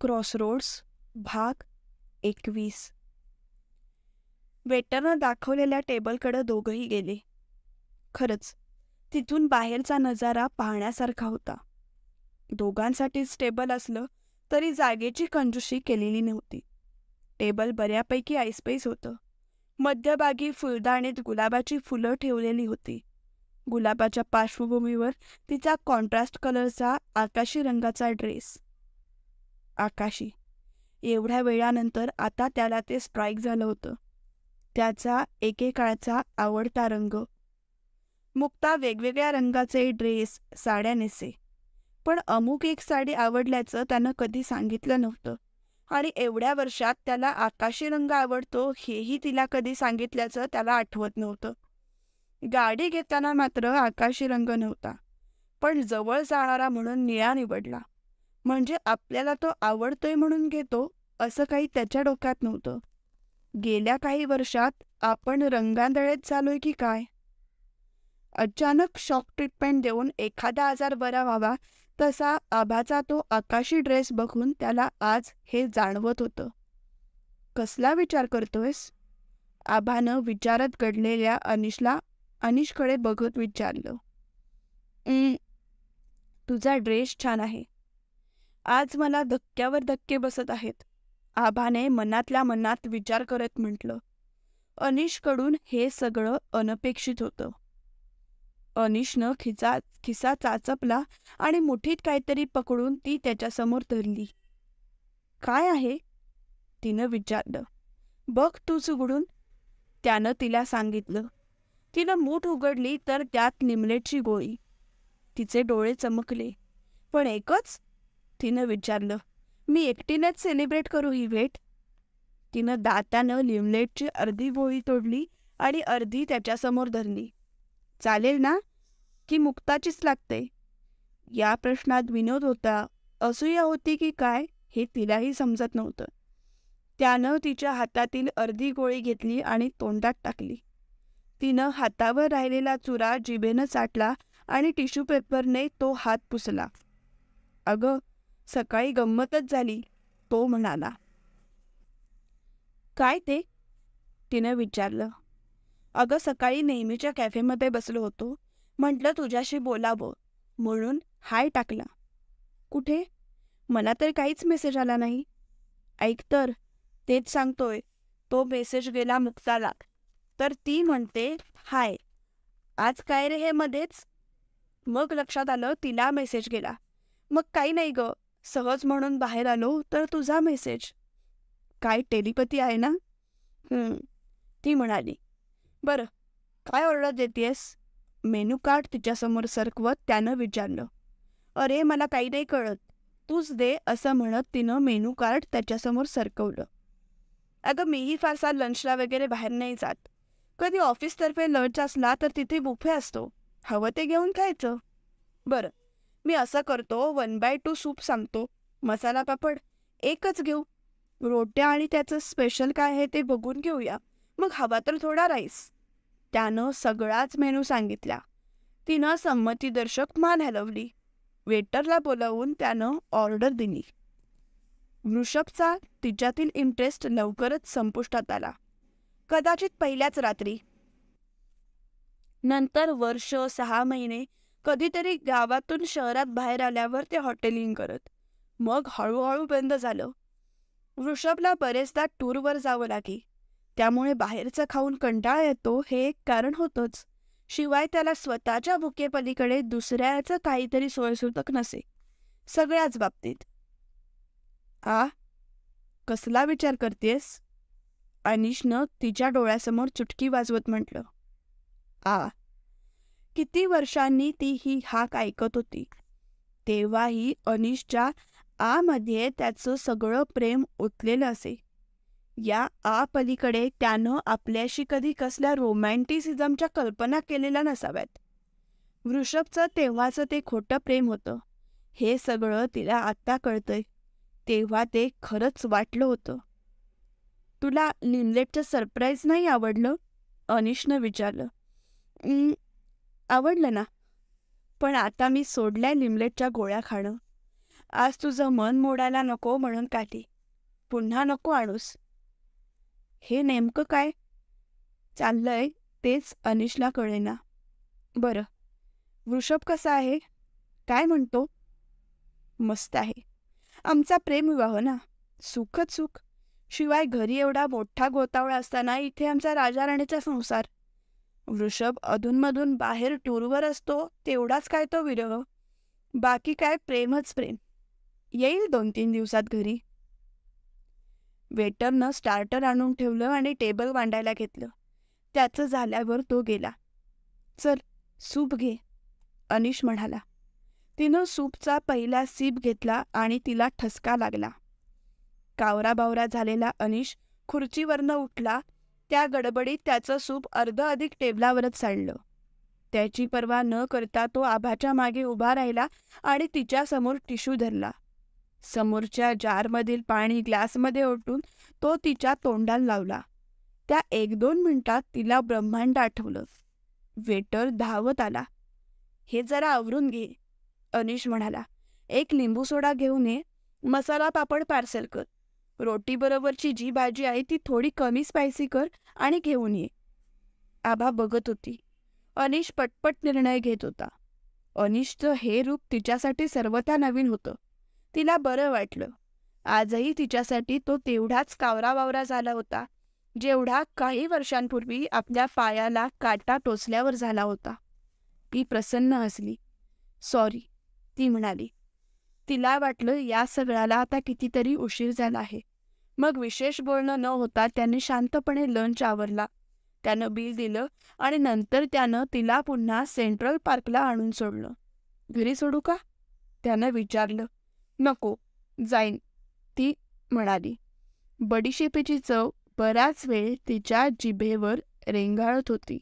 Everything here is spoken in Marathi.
क्रॉसरोड्स भाग एकवीस वेटरनं दाखवलेल्या टेबलकडं दोघंही गेले खरंच तिथून बाहेरचा नजारा पाहण्यासारखा होता दोघांसाठीच टेबल असलं तरी जागेची कंजुशी केलेली नव्हती टेबल बऱ्यापैकी आईस्पेस होतं मध्यभागी फुलदाणीत गुलाबाची फुलं ठेवलेली होती गुलाबाच्या पार्श्वभूमीवर तिचा कॉन्ट्रास्ट कलरचा आकाशी रंगाचा ड्रेस आकाशी एवढ्या वेळानंतर आता त्याला ते स्ट्राईक झालं होतं त्याचा एकेकाळचा आवडता रंग मुक्ता वेगवेगळ्या रंगाचे ड्रेस साड्या नेसे पण अमुक एक साडी आवडल्याचं त्यानं कधी सांगितलं नव्हतं आणि एवढ्या वर्षात त्याला आकाशी रंग आवडतो हेही तिला कधी सांगितल्याचं त्याला आठवत नव्हतं गाडी घेताना मात्र आकाशी रंग नव्हता पण जवळ जाणारा म्हणून निळा निवडला म्हणजे आपल्याला तो आवडतोय म्हणून घेतो असं काही त्याच्या डोक्यात नव्हतं गेल्या काही वर्षात आपण रंगांदळेत झालोय की काय अचानक शॉक ट्रीटमेंट देऊन एखादा आजार बरा व्हावा तसा आभाचा तो आकाशी ड्रेस बघून त्याला आज हे जाणवत होतं कसला विचार करतोयस आभानं विचारत घडलेल्या अनिशला अनिशकडे बघत विचारलं तुझा ड्रेस छान आहे आज मला धक्क्यावर धक्के बसत आहेत आभाने मनातल्या मनात विचार करत म्हटलं अनिशकडून हे सगळं अनपेक्षित होतं अनिशनं खिचा खिसा चाचपला आणि मुठीत काहीतरी पकडून ती त्याच्यासमोर धरली काय आहे तिनं विचारलं बघ तूच उघडून त्यानं तिला सांगितलं तिनं मूठ उघडली तर त्यात निमलेटची गोळी तिचे डोळे चमकले पण एकच तिनं विचारलं मी एकटीनंच सेलिब्रेट करू ही भेट तिनं दातानं लिमलेटची अर्धी गोळी तोडली आणि अर्धी त्याच्यासमोर धरली चालेल ना की मुक्ताचीच लागते या प्रश्नात विनोद होता असूया होती की काय हे तिलाही समजत नव्हतं त्यानं तिच्या हातातील अर्धी गोळी घेतली आणि तोंडात टाकली तिनं हातावर राहिलेला चुरा जिभेनं चाटला आणि टिश्यू पेपरने तो हात पुसला अगं सकाळी गंमतच झाली तो म्हणाला काय ते तिनं विचारलं अगं सकाळी नेहमीच्या कॅफेमध्ये बसलो होतो म्हटलं तुझ्याशी बोलावं म्हणून हाय टाकला कुठे मला तर काहीच मेसेज आला नाही ऐक तर तेच सांगतोय तो मेसेज गेला मुक्ताला तर ती म्हणते हाय आज काय रे हे मध्येच मग लक्षात आलं तिला मेसेज गेला मग काही नाही ग सहज म्हणून बाहेर आलो तर तुझा मेसेज काय टेलिपती आहे ना ती म्हणाली बरं काय ऑर्डर देतेस मेनू कार्ड तिच्यासमोर सरकवत त्यानं विचारलं अरे मला काही नाही कळत तूच दे असं म्हणत तिनं मेनू कार्ड त्याच्यासमोर सरकवलं अगं मीही फारसा लंचला वगैरे बाहेर नाही जात कधी ऑफिसतर्फे लंच असला तर तिथे बुफे असतो हवं ते घेऊन खायचं बरं मी असं करतो वन बाय टू सूप सांगतो मसाला पापड एकच घेऊ रोट्या आणि त्याचं स्पेशल काय आहे ते बघून घेऊया मग हवा तर थोडा राईस त्यानं सगळाच मेनू सांगितला तिनं संमतीदर्शक मान हलवली वेटरला बोलावून त्यानं ऑर्डर दिली वृषभचा तिच्यातील इंटरेस्ट लवकरच संपुष्टात आला कदाचित पहिल्याच रात्री नंतर वर्ष सहा महिने कधीतरी गावातून शहरात बाहेर आल्यावर ते हॉटेलिंग करत मग हळूहळू बंद झालं वृषभला बरेचदा टूरवर जावं लागे त्यामुळे बाहेरचं खाऊन कंटाळा येतो हे एक कारण होतंच शिवाय त्याला स्वतःच्या भुकेपलीकडे दुसऱ्याचं काहीतरी सोयसूतक नसे सगळ्याच बाबतीत आ कसला विचार करतेस अनिशनं तिच्या डोळ्यासमोर चुटकी वाजवत म्हटलं आ किती वर्षांनी ती ही हाक ऐकत होती तेव्हाही अनिशच्या आमध्ये त्याचं सगळं प्रेम ओतलेलं असे या आ त्यानं आपल्याशी कधी कसल्या रोमॅन्टिसिझमच्या कल्पना केलेल्या नसाव्यात वृषभचं तेव्हाचं ते खोटं प्रेम होतं हे सगळं तिला आत्ता कळतंय तेव्हा ते खरंच वाटलं होतं तुला लिमलेटचं सरप्राईज नाही आवडलं अनिशनं विचारलं आवडलं ना पण आता मी सोडल्या लिमलेटच्या गोळ्या खाणं आज तुझं मन मोडायला नको म्हणून काठी पुन्हा नको आणूस हे नेमकं काय चाललंय तेच अनिशला कळेना बरं वृषभ कसा आहे काय म्हणतो मस्त आहे आमचा प्रेमविवाह ना सुखच सुख शिवाय घरी एवढा मोठा गोतावळा असताना इथे आमचा राजा राणीचा संसार वृषभ अधूनमधून बाहेर टूरवर असतो तेवढाच काय तो विरह बाकी काय प्रेमच प्रेम येईल दोन तीन दिवसात घरी वेटरनं स्टार्टर आणून ठेवलं आणि टेबल मांडायला घेतलं त्याचं झाल्यावर तो गेला चल सूप घे अनिश म्हणाला तिनं सूपचा पहिला सीप घेतला आणि तिला ठसका लागला कावराबावरा झालेला अनिश खुर्चीवरनं उठला त्या गडबडीत त्याचं सूप अर्ध अधिक टेबलावरच सांडलं त्याची पर्वा न करता तो आभाच्या मागे उभा राहिला आणि तिच्यासमोर टिश्यू धरला समोरच्या जारमधील पाणी ग्लासमध्ये ओटून तो तिच्या तोंडाला लावला त्या एक दोन मिनिटात तिला ब्रह्मांड आठवलं वेटर धावत आला हे जरा आवरून घे अनिश म्हणाला एक लिंबू सोडा घेऊन ये मसाला पापड पार्सल कर रोटीबरोबरची जी भाजी आहे ती थोडी कमी स्पायसी कर आणि घेऊन ये आबा बघत होती अनिश पटपट निर्णय घेत होता अनिशचं हे रूप तिच्यासाठी सर्वथा नवीन होतं तिला बरं वाटलं आजही तिच्यासाठी तो तेवढाच कावरावावरा झाला होता जेवढा काही वर्षांपूर्वी आपल्या पायाला काटा टोचल्यावर झाला होता ती प्रसन्न असली सॉरी ती म्हणाली तिला वाटलं या सगळ्याला आता कितीतरी उशीर झाला आहे मग विशेष बोलणं न होता त्याने शांतपणे लंच आवरला त्यानं बिल दिलं आणि नंतर त्यानं तिला पुन्हा सेंट्रल पार्कला आणून सोडलं घरी सोडू का त्यानं विचारलं नको जाईन ती म्हणाली बडीशेपेची चव बराच वेळ तिच्या जिभेवर रेंगाळत होती